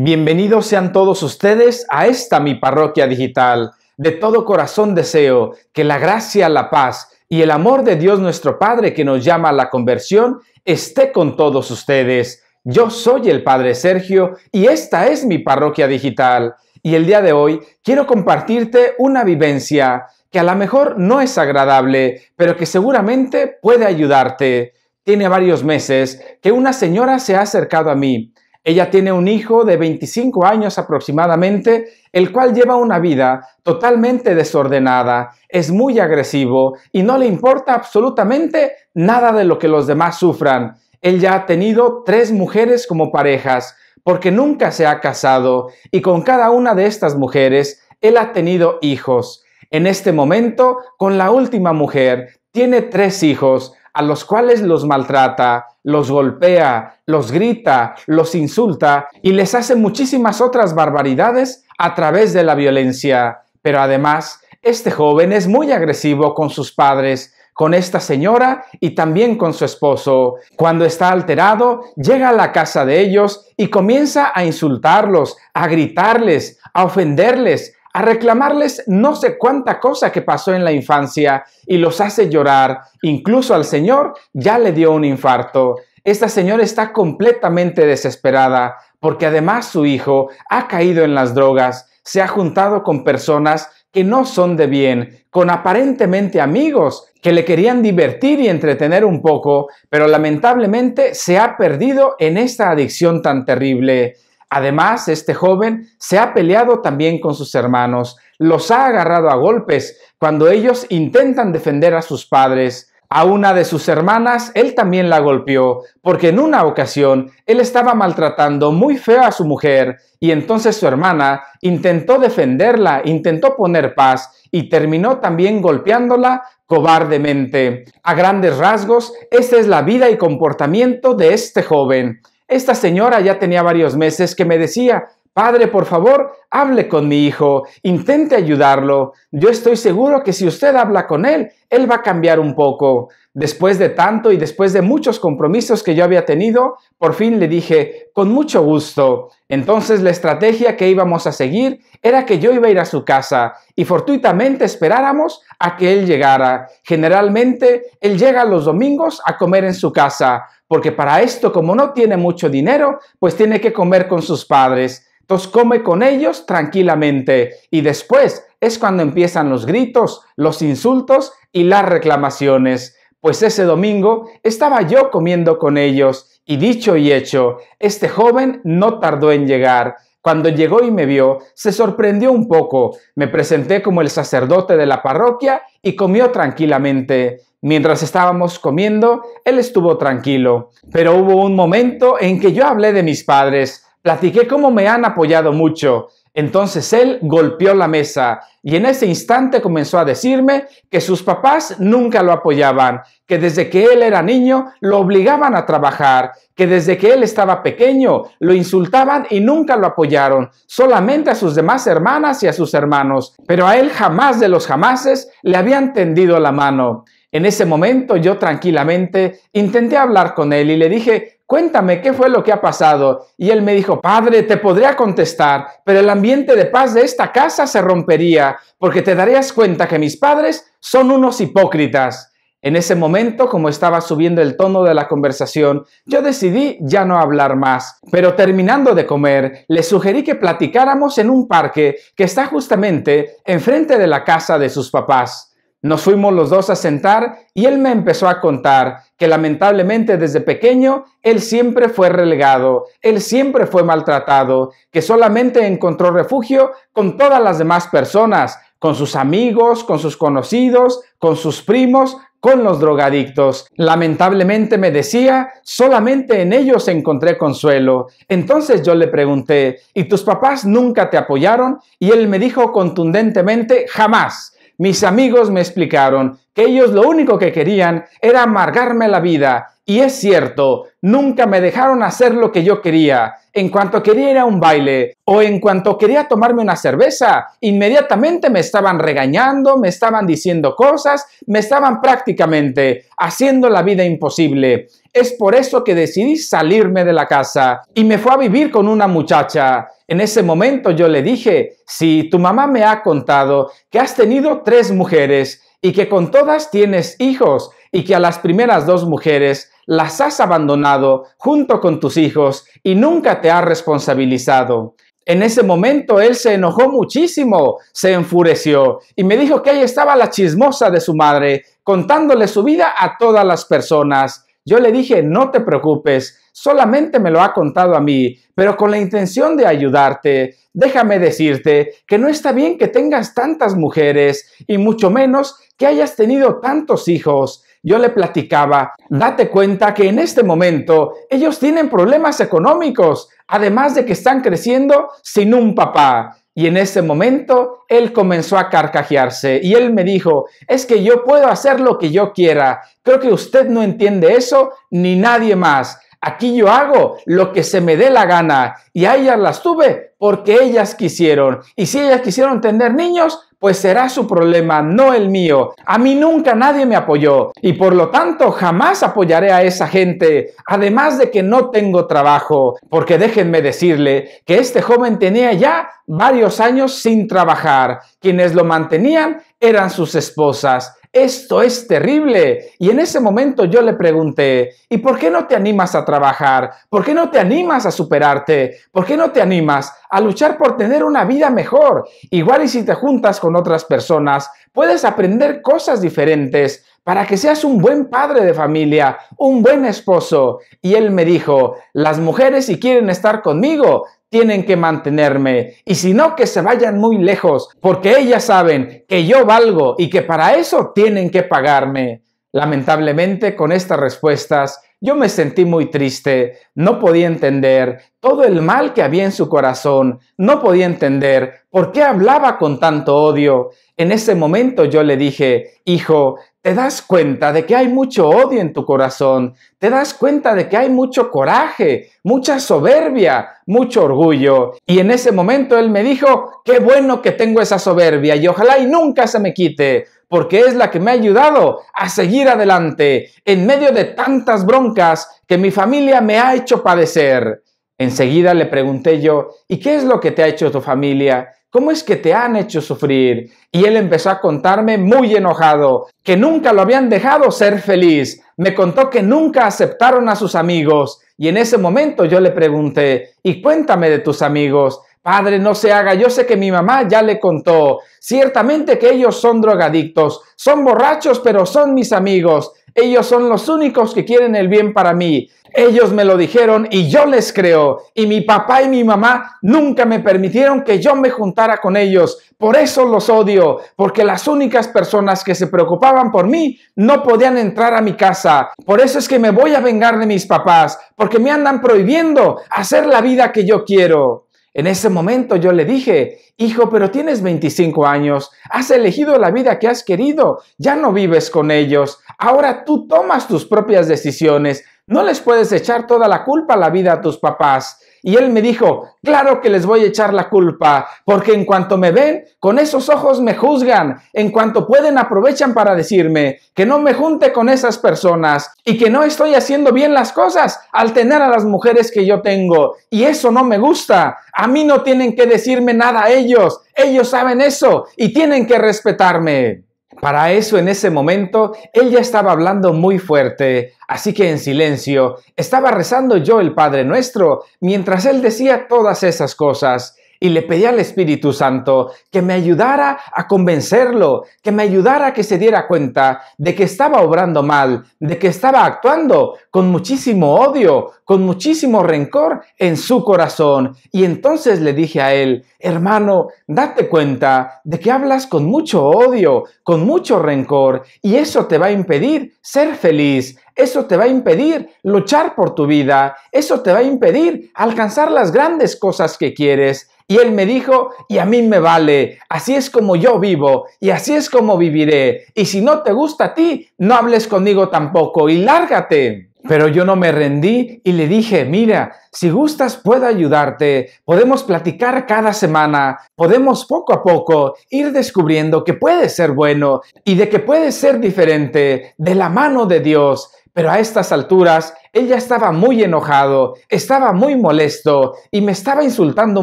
Bienvenidos sean todos ustedes a esta mi parroquia digital. De todo corazón deseo que la gracia, la paz y el amor de Dios nuestro Padre que nos llama a la conversión esté con todos ustedes. Yo soy el Padre Sergio y esta es mi parroquia digital. Y el día de hoy quiero compartirte una vivencia que a lo mejor no es agradable, pero que seguramente puede ayudarte. Tiene varios meses que una señora se ha acercado a mí ella tiene un hijo de 25 años aproximadamente, el cual lleva una vida totalmente desordenada, es muy agresivo y no le importa absolutamente nada de lo que los demás sufran. Él ya ha tenido tres mujeres como parejas, porque nunca se ha casado, y con cada una de estas mujeres él ha tenido hijos. En este momento, con la última mujer, tiene tres hijos, a los cuales los maltrata, los golpea, los grita, los insulta y les hace muchísimas otras barbaridades a través de la violencia. Pero además, este joven es muy agresivo con sus padres, con esta señora y también con su esposo. Cuando está alterado, llega a la casa de ellos y comienza a insultarlos, a gritarles, a ofenderles, a reclamarles no sé cuánta cosa que pasó en la infancia y los hace llorar. Incluso al Señor ya le dio un infarto. Esta señora está completamente desesperada porque además su hijo ha caído en las drogas, se ha juntado con personas que no son de bien, con aparentemente amigos que le querían divertir y entretener un poco, pero lamentablemente se ha perdido en esta adicción tan terrible. Además, este joven se ha peleado también con sus hermanos, los ha agarrado a golpes cuando ellos intentan defender a sus padres. A una de sus hermanas él también la golpeó, porque en una ocasión él estaba maltratando muy feo a su mujer y entonces su hermana intentó defenderla, intentó poner paz y terminó también golpeándola cobardemente. A grandes rasgos, esta es la vida y comportamiento de este joven. Esta señora ya tenía varios meses que me decía, Padre, por favor, hable con mi hijo, intente ayudarlo. Yo estoy seguro que si usted habla con él, él va a cambiar un poco. Después de tanto y después de muchos compromisos que yo había tenido, por fin le dije, con mucho gusto. Entonces la estrategia que íbamos a seguir era que yo iba a ir a su casa y fortuitamente esperáramos a que él llegara. Generalmente, él llega los domingos a comer en su casa porque para esto, como no tiene mucho dinero, pues tiene que comer con sus padres. Entonces come con ellos tranquilamente y después es cuando empiezan los gritos, los insultos y las reclamaciones. Pues ese domingo estaba yo comiendo con ellos y dicho y hecho, este joven no tardó en llegar cuando llegó y me vio, se sorprendió un poco, me presenté como el sacerdote de la parroquia y comió tranquilamente. Mientras estábamos comiendo, él estuvo tranquilo, pero hubo un momento en que yo hablé de mis padres, platiqué cómo me han apoyado mucho, entonces él golpeó la mesa y en ese instante comenzó a decirme que sus papás nunca lo apoyaban, que desde que él era niño lo obligaban a trabajar, que desde que él estaba pequeño lo insultaban y nunca lo apoyaron, solamente a sus demás hermanas y a sus hermanos, pero a él jamás de los jamases le habían tendido la mano. En ese momento yo tranquilamente intenté hablar con él y le dije, cuéntame qué fue lo que ha pasado. Y él me dijo, Padre, te podría contestar, pero el ambiente de paz de esta casa se rompería, porque te darías cuenta que mis padres son unos hipócritas. En ese momento, como estaba subiendo el tono de la conversación, yo decidí ya no hablar más. Pero terminando de comer, le sugerí que platicáramos en un parque que está justamente enfrente de la casa de sus papás. Nos fuimos los dos a sentar y él me empezó a contar que lamentablemente desde pequeño él siempre fue relegado, él siempre fue maltratado, que solamente encontró refugio con todas las demás personas, con sus amigos, con sus conocidos, con sus primos, con los drogadictos. Lamentablemente me decía, solamente en ellos encontré consuelo. Entonces yo le pregunté, ¿y tus papás nunca te apoyaron? Y él me dijo contundentemente, jamás. Mis amigos me explicaron que ellos lo único que querían era amargarme la vida y es cierto, nunca me dejaron hacer lo que yo quería. En cuanto quería ir a un baile o en cuanto quería tomarme una cerveza, inmediatamente me estaban regañando, me estaban diciendo cosas, me estaban prácticamente haciendo la vida imposible. Es por eso que decidí salirme de la casa y me fue a vivir con una muchacha. En ese momento yo le dije, si tu mamá me ha contado que has tenido tres mujeres y que con todas tienes hijos, y que a las primeras dos mujeres las has abandonado junto con tus hijos y nunca te has responsabilizado. En ese momento él se enojó muchísimo, se enfureció y me dijo que ahí estaba la chismosa de su madre contándole su vida a todas las personas. Yo le dije, no te preocupes, solamente me lo ha contado a mí, pero con la intención de ayudarte, déjame decirte que no está bien que tengas tantas mujeres y mucho menos que hayas tenido tantos hijos yo le platicaba, date cuenta que en este momento ellos tienen problemas económicos, además de que están creciendo sin un papá. Y en ese momento él comenzó a carcajearse y él me dijo, es que yo puedo hacer lo que yo quiera. Creo que usted no entiende eso ni nadie más. Aquí yo hago lo que se me dé la gana y a ellas las tuve porque ellas quisieron. Y si ellas quisieron tener niños, pues será su problema, no el mío. A mí nunca nadie me apoyó y por lo tanto jamás apoyaré a esa gente, además de que no tengo trabajo, porque déjenme decirle que este joven tenía ya varios años sin trabajar. Quienes lo mantenían eran sus esposas esto es terrible. Y en ese momento yo le pregunté, ¿y por qué no te animas a trabajar? ¿Por qué no te animas a superarte? ¿Por qué no te animas a luchar por tener una vida mejor? Igual y si te juntas con otras personas, puedes aprender cosas diferentes para que seas un buen padre de familia, un buen esposo. Y él me dijo, las mujeres si quieren estar conmigo, tienen que mantenerme, y si no, que se vayan muy lejos, porque ellas saben que yo valgo y que para eso tienen que pagarme. Lamentablemente, con estas respuestas, yo me sentí muy triste, no podía entender todo el mal que había en su corazón, no podía entender por qué hablaba con tanto odio. En ese momento yo le dije, hijo, te das cuenta de que hay mucho odio en tu corazón, te das cuenta de que hay mucho coraje, mucha soberbia, mucho orgullo. Y en ese momento él me dijo, qué bueno que tengo esa soberbia y ojalá y nunca se me quite, porque es la que me ha ayudado a seguir adelante en medio de tantas broncas que mi familia me ha hecho padecer. Enseguida le pregunté yo, ¿y qué es lo que te ha hecho tu familia? ¿Cómo es que te han hecho sufrir? Y él empezó a contarme muy enojado, que nunca lo habían dejado ser feliz. Me contó que nunca aceptaron a sus amigos. Y en ese momento yo le pregunté, y cuéntame de tus amigos. Padre, no se haga, yo sé que mi mamá ya le contó. Ciertamente que ellos son drogadictos, son borrachos, pero son mis amigos. Ellos son los únicos que quieren el bien para mí. Ellos me lo dijeron y yo les creo. Y mi papá y mi mamá nunca me permitieron que yo me juntara con ellos. Por eso los odio, porque las únicas personas que se preocupaban por mí no podían entrar a mi casa. Por eso es que me voy a vengar de mis papás, porque me andan prohibiendo hacer la vida que yo quiero. En ese momento yo le dije, hijo, pero tienes 25 años, has elegido la vida que has querido, ya no vives con ellos, Ahora tú tomas tus propias decisiones. No les puedes echar toda la culpa a la vida a tus papás. Y él me dijo, claro que les voy a echar la culpa, porque en cuanto me ven, con esos ojos me juzgan, en cuanto pueden aprovechan para decirme que no me junte con esas personas y que no estoy haciendo bien las cosas al tener a las mujeres que yo tengo. Y eso no me gusta. A mí no tienen que decirme nada a ellos. Ellos saben eso y tienen que respetarme. Para eso en ese momento él ya estaba hablando muy fuerte, así que en silencio estaba rezando yo el Padre Nuestro mientras él decía todas esas cosas y le pedí al Espíritu Santo que me ayudara a convencerlo, que me ayudara a que se diera cuenta de que estaba obrando mal, de que estaba actuando con muchísimo odio, con muchísimo rencor en su corazón. Y entonces le dije a él, hermano, date cuenta de que hablas con mucho odio, con mucho rencor, y eso te va a impedir ser feliz, eso te va a impedir luchar por tu vida, eso te va a impedir alcanzar las grandes cosas que quieres y él me dijo, y a mí me vale, así es como yo vivo, y así es como viviré. Y si no te gusta a ti, no hables conmigo tampoco, y lárgate. Pero yo no me rendí y le dije, mira, si gustas puedo ayudarte, podemos platicar cada semana, podemos poco a poco ir descubriendo que puedes ser bueno y de que puedes ser diferente de la mano de Dios, pero a estas alturas, él ya estaba muy enojado, estaba muy molesto y me estaba insultando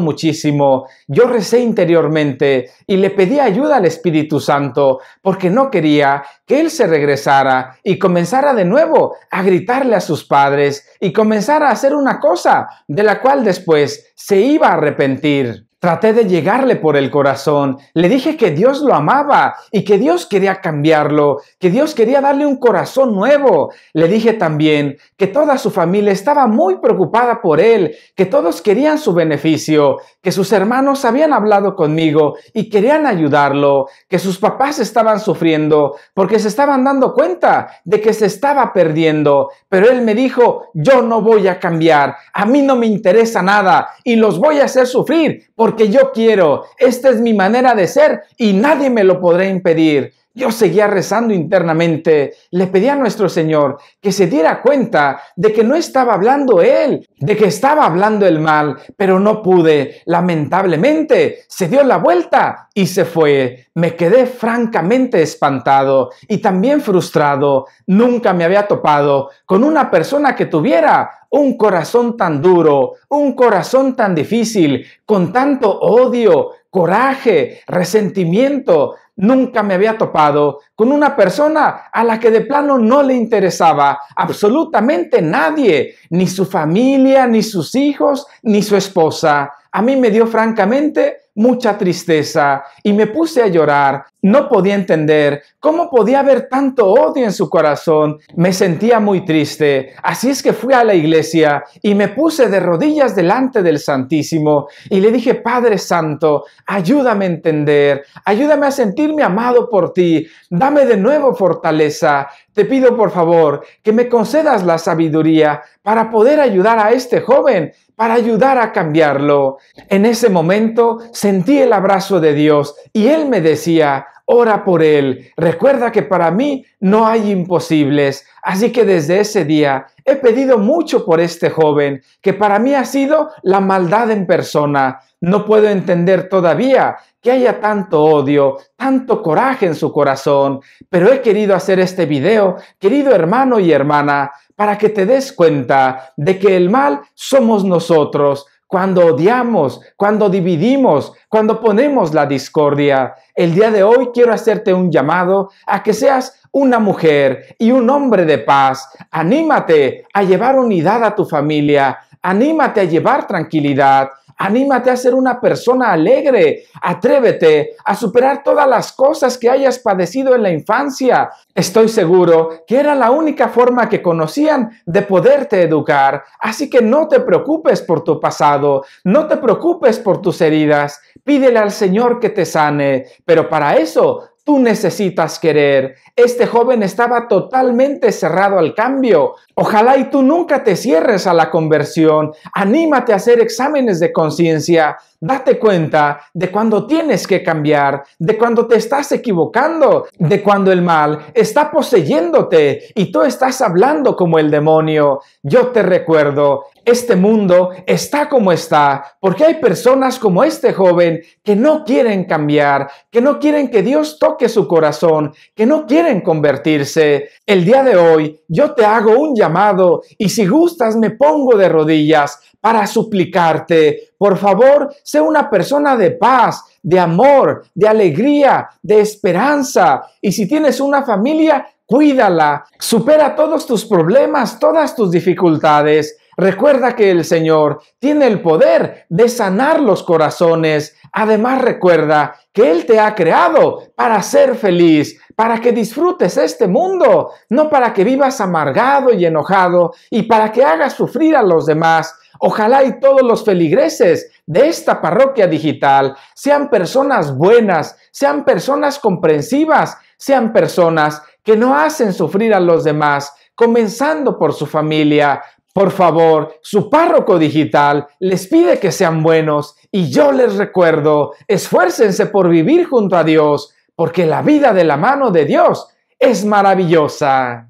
muchísimo. Yo recé interiormente y le pedí ayuda al Espíritu Santo porque no quería que él se regresara y comenzara de nuevo a gritarle a sus padres y comenzara a hacer una cosa de la cual después se iba a arrepentir. Traté de llegarle por el corazón. Le dije que Dios lo amaba y que Dios quería cambiarlo, que Dios quería darle un corazón nuevo. Le dije también que toda su familia estaba muy preocupada por él, que todos querían su beneficio, que sus hermanos habían hablado conmigo y querían ayudarlo, que sus papás estaban sufriendo porque se estaban dando cuenta de que se estaba perdiendo. Pero él me dijo, yo no voy a cambiar, a mí no me interesa nada y los voy a hacer sufrir porque que yo quiero, esta es mi manera de ser y nadie me lo podrá impedir. Yo seguía rezando internamente, le pedí a nuestro Señor que se diera cuenta de que no estaba hablando Él, de que estaba hablando el mal, pero no pude. Lamentablemente, se dio la vuelta y se fue. Me quedé francamente espantado y también frustrado. Nunca me había topado con una persona que tuviera un corazón tan duro, un corazón tan difícil, con tanto odio, coraje, resentimiento. Nunca me había topado con una persona a la que de plano no le interesaba absolutamente nadie, ni su familia, ni sus hijos, ni su esposa. A mí me dio francamente mucha tristeza y me puse a llorar. No podía entender cómo podía haber tanto odio en su corazón. Me sentía muy triste. Así es que fui a la iglesia y me puse de rodillas delante del Santísimo y le dije, Padre Santo, ayúdame a entender, ayúdame a sentirme amado por ti, dame de nuevo fortaleza, te pido por favor que me concedas la sabiduría para poder ayudar a este joven, para ayudar a cambiarlo. En ese momento sentí el abrazo de Dios y Él me decía, ora por Él, recuerda que para mí no hay imposibles. Así que desde ese día He pedido mucho por este joven, que para mí ha sido la maldad en persona. No puedo entender todavía que haya tanto odio, tanto coraje en su corazón, pero he querido hacer este video, querido hermano y hermana, para que te des cuenta de que el mal somos nosotros, cuando odiamos, cuando dividimos, cuando ponemos la discordia. El día de hoy quiero hacerte un llamado a que seas una mujer y un hombre de paz. Anímate a llevar unidad a tu familia, anímate a llevar tranquilidad Anímate a ser una persona alegre. Atrévete a superar todas las cosas que hayas padecido en la infancia. Estoy seguro que era la única forma que conocían de poderte educar. Así que no te preocupes por tu pasado, no te preocupes por tus heridas. Pídele al Señor que te sane. Pero para eso Tú necesitas querer. Este joven estaba totalmente cerrado al cambio. Ojalá y tú nunca te cierres a la conversión. Anímate a hacer exámenes de conciencia. Date cuenta de cuando tienes que cambiar, de cuando te estás equivocando, de cuando el mal está poseyéndote y tú estás hablando como el demonio. Yo te recuerdo, este mundo está como está, porque hay personas como este joven que no quieren cambiar, que no quieren que Dios toque su corazón, que no quieren convertirse. El día de hoy yo te hago un llamado y si gustas me pongo de rodillas para suplicarte, por favor, sé una persona de paz, de amor, de alegría, de esperanza. Y si tienes una familia, cuídala, supera todos tus problemas, todas tus dificultades. Recuerda que el Señor tiene el poder de sanar los corazones. Además, recuerda que Él te ha creado para ser feliz, para que disfrutes este mundo, no para que vivas amargado y enojado y para que hagas sufrir a los demás. Ojalá y todos los feligreses de esta parroquia digital sean personas buenas, sean personas comprensivas, sean personas que no hacen sufrir a los demás, comenzando por su familia. Por favor, su párroco digital les pide que sean buenos y yo les recuerdo, esfuércense por vivir junto a Dios, porque la vida de la mano de Dios es maravillosa.